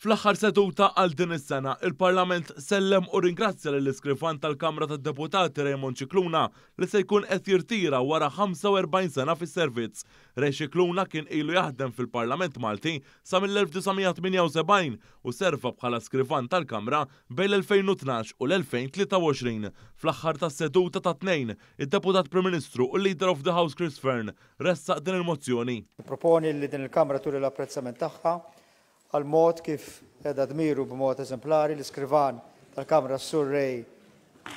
Fl-axar seduta għal din is-sena, il-Parlament sellem u ringrazzja lill iskrifan tal-Kamra tad-Deputati Raymond Ċikluna li se jkun qed jirtira wara 45 sena fis-servizz. Rej Ċikluna kien ilu jaħdem fil-Parlament Malti sa mill-1978 u serva bħala skrifan tal-Kamra bejn l-2012 u l-2023. Fl-axar tas seduta ta' tnejn, id-Deputat Prim Ministru u Leader of the House Chris Fern ressaq din il-mozzjoni. Proponi li din il-Kamra turi l-apprezzament tagħha għal mod kif edha dmiru b'mod eżemplari l-iskrivan tal-Kamra Surrej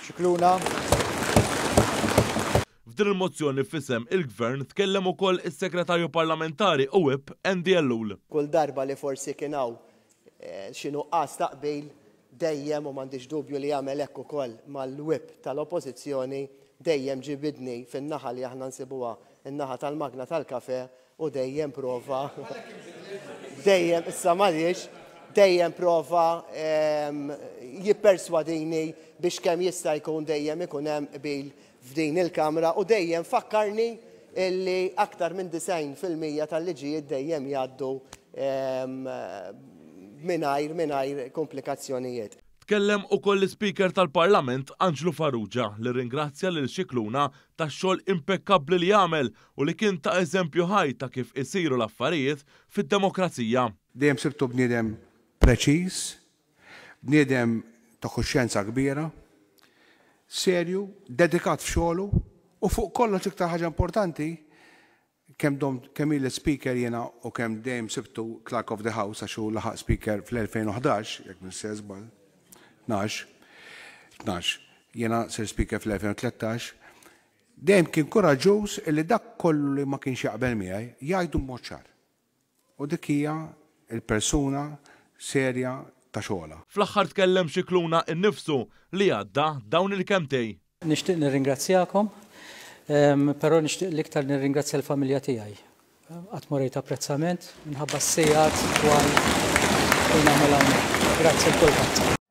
Xikluna. F'din il-mozzjoni fissem il-gvern tkellem ukoll is-segretarju parlamentari u web Andy Ellul. Kull darba li forsi kienaw eh, xinu qas taqbil dejjem u m'għandix dubju li jagħmel hekk ukoll mal-web tal-oppożizzjoni dejjem ġibidni fin-naħa li aħna nsibuha in-naħa tal-magna tal-kafe u dejjem prova dejjem, issa mariex, dejjem prova jipperswadini biex kemm jista' jkun dejjem ikun hemm bil f'din il-kamra u dejjem fakkarni illi aktar minn 90% tal-liġijiet dejjem jgħaddu minajr, minajr komplikazzjonijiet. Tkellem u koll speaker tal-Parlament Anġlu Farrugia li ringrazzja lil xikluna ta' xogħol impeccabli li jagħmel u li kien ta' eżempju ħaj ta' kif isiru l-affarijiet fid-demokrazija. Dejjem sibtu bniedem preċiż, bniedem ta' kuxjenza kbira, serju, dedikat f'xogħlu u fuq kollox ċiktar ħaġa importanti kem dom kem il-speaker jena u kem dejjem sibtu Clerk of the House għaxu laħaq speaker fl-2011, jek sezbal, 12, jena ser speaker fl-2013, dejjem kien koraġuż li dak kollu li ma kienx jaqbel miegħi jgħidu moċċar. U dik hija il-persuna serja ta' xogħla. Fl-aħħar tkellem kluna innifsu li għadda dawn il-kemtej. Nixtieq nirringrazzjakom, però nixtieq l-iktar nirringrazzja l-familja tiegħi. Qatt morejt apprezzament minħabba s-sejjat dwar il-nagħmel Grazzi l